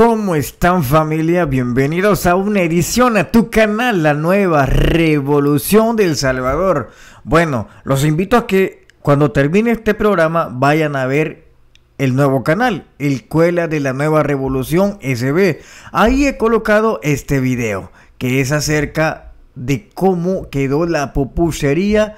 ¿Cómo están familia? Bienvenidos a una edición a tu canal, la nueva revolución del Salvador. Bueno, los invito a que cuando termine este programa vayan a ver el nuevo canal, el Cuela de la Nueva Revolución SB. Ahí he colocado este video, que es acerca de cómo quedó la pupusería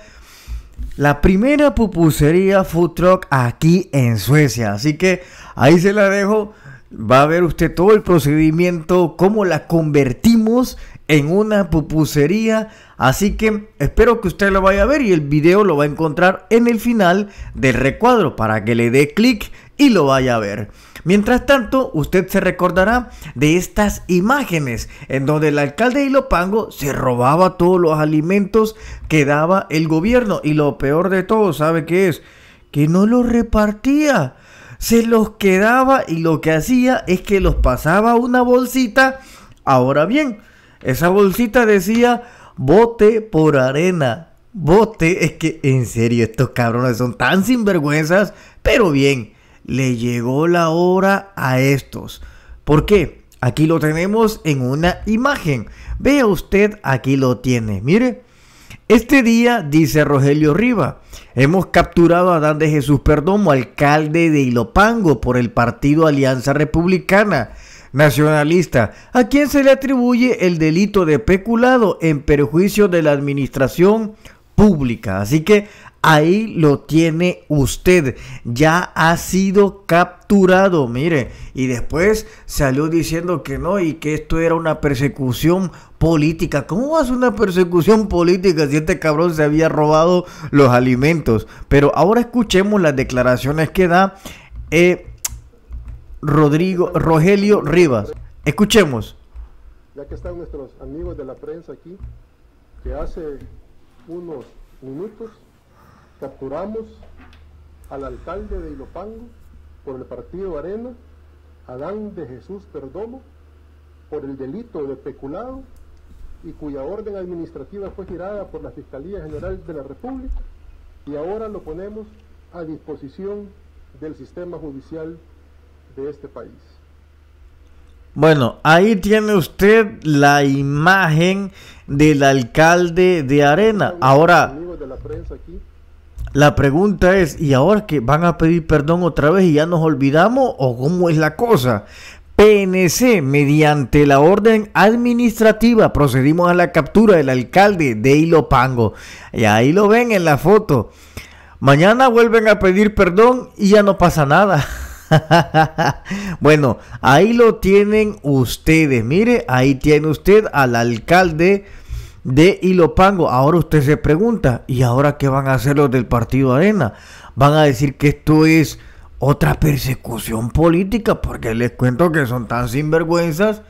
la primera pupusería food truck aquí en Suecia. Así que ahí se la dejo va a ver usted todo el procedimiento, cómo la convertimos en una pupusería. Así que espero que usted lo vaya a ver y el video lo va a encontrar en el final del recuadro para que le dé clic y lo vaya a ver. Mientras tanto, usted se recordará de estas imágenes en donde el alcalde de Ilopango se robaba todos los alimentos que daba el gobierno. Y lo peor de todo, ¿sabe qué es? Que no los repartía se los quedaba y lo que hacía es que los pasaba a una bolsita. Ahora bien, esa bolsita decía bote por arena. Bote, es que en serio estos cabrones son tan sinvergüenzas, pero bien, le llegó la hora a estos. ¿Por qué? Aquí lo tenemos en una imagen. Vea usted, aquí lo tiene. Mire, este día, dice Rogelio Riva, hemos capturado a Adán de Jesús Perdomo, alcalde de Ilopango, por el partido Alianza Republicana Nacionalista, a quien se le atribuye el delito de peculado en perjuicio de la administración pública. Así que Ahí lo tiene usted. Ya ha sido capturado, mire. Y después salió diciendo que no y que esto era una persecución política. ¿Cómo va a una persecución política si este cabrón se había robado los alimentos? Pero ahora escuchemos las declaraciones que da eh, Rodrigo Rogelio Rivas. Escuchemos. Ya que están nuestros amigos de la prensa aquí, que hace unos minutos capturamos al alcalde de Ilopango por el partido Arena, Adán de Jesús Perdomo, por el delito de peculado y cuya orden administrativa fue girada por la Fiscalía General de la República y ahora lo ponemos a disposición del sistema judicial de este país. Bueno, ahí tiene usted la imagen del alcalde de Arena. Ahora... la prensa aquí, la pregunta es, ¿y ahora que van a pedir perdón otra vez y ya nos olvidamos o cómo es la cosa? PNC, mediante la orden administrativa, procedimos a la captura del alcalde de Ilopango. Y ahí lo ven en la foto. Mañana vuelven a pedir perdón y ya no pasa nada. bueno, ahí lo tienen ustedes. Mire, ahí tiene usted al alcalde de Ilopango. Ahora usted se pregunta, ¿y ahora qué van a hacer los del Partido Arena? Van a decir que esto es otra persecución política, porque les cuento que son tan sinvergüenzas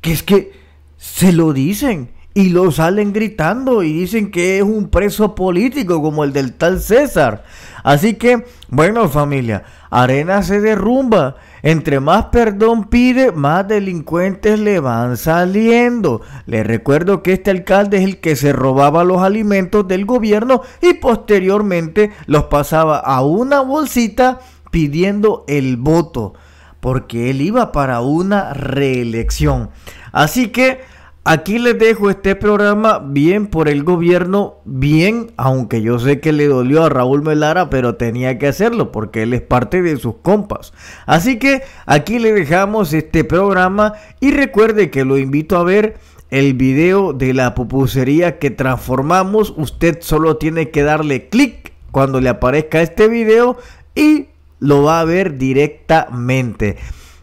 que es que se lo dicen y lo salen gritando y dicen que es un preso político como el del tal César. Así que, bueno familia, Arena se derrumba. Entre más perdón pide, más delincuentes le van saliendo. Les recuerdo que este alcalde es el que se robaba los alimentos del gobierno y posteriormente los pasaba a una bolsita pidiendo el voto, porque él iba para una reelección. Así que Aquí les dejo este programa bien por el gobierno, bien, aunque yo sé que le dolió a Raúl Melara, pero tenía que hacerlo porque él es parte de sus compas. Así que aquí le dejamos este programa y recuerde que lo invito a ver el video de la pupusería que transformamos. Usted solo tiene que darle clic cuando le aparezca este video y lo va a ver directamente.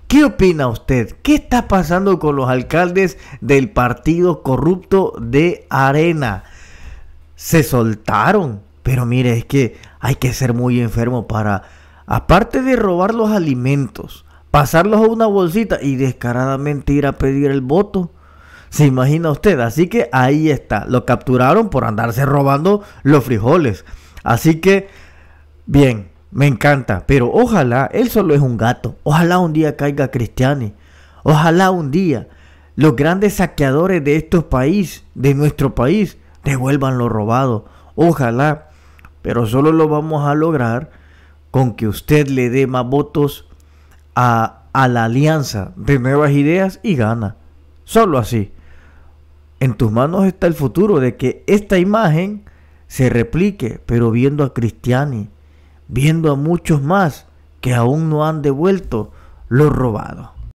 ¿Qué opina usted? ¿Qué está pasando con los alcaldes del partido corrupto de Arena? Se soltaron. Pero mire, es que hay que ser muy enfermo para, aparte de robar los alimentos, pasarlos a una bolsita y descaradamente ir a pedir el voto. ¿Se imagina usted? Así que ahí está. Lo capturaron por andarse robando los frijoles. Así que, bien, me encanta, pero ojalá, él solo es un gato. Ojalá un día caiga Cristiani. Ojalá un día los grandes saqueadores de estos países, de nuestro país, devuelvan lo robado. Ojalá, pero solo lo vamos a lograr con que usted le dé más votos a, la alianza de nuevas ideas y gana. Solo así. En tus manos está el futuro de que esta imagen se replique, pero viendo a Cristiani viendo a muchos más que aún no han devuelto lo robado.